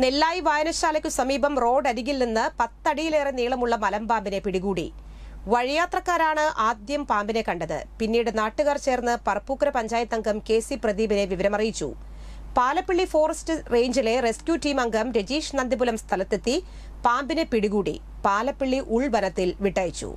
നെല്ലായി വായനശാലയ്ക്കു സമീപം റോഡ് അരികിൽ നിന്ന് പത്തടിയിലേറെ നീളമുള്ള മലമ്പാമ്പിനെ പിടികൂടി വഴിയാത്രക്കാരാണ് ആദ്യം പാമ്പിനെ കണ്ടത് പിന്നീട് നാട്ടുകാർ ചേർന്ന് പറപ്പൂക്കര പഞ്ചായത്ത് അംഗം കെ സി പ്രദീപിനെ വിവരമറിയിച്ചു പാലപ്പള്ളി ഫോറസ്റ്റ് റേഞ്ചിലെ റെസ്ക്യൂ ടീം അംഗം രജീഷ് നന്ദിപുലം സ്ഥലത്തെത്തി പാമ്പിനെ പിടികൂടി പാലപ്പള്ളി ഉൾവനത്തിൽ വിട്ടയച്ചു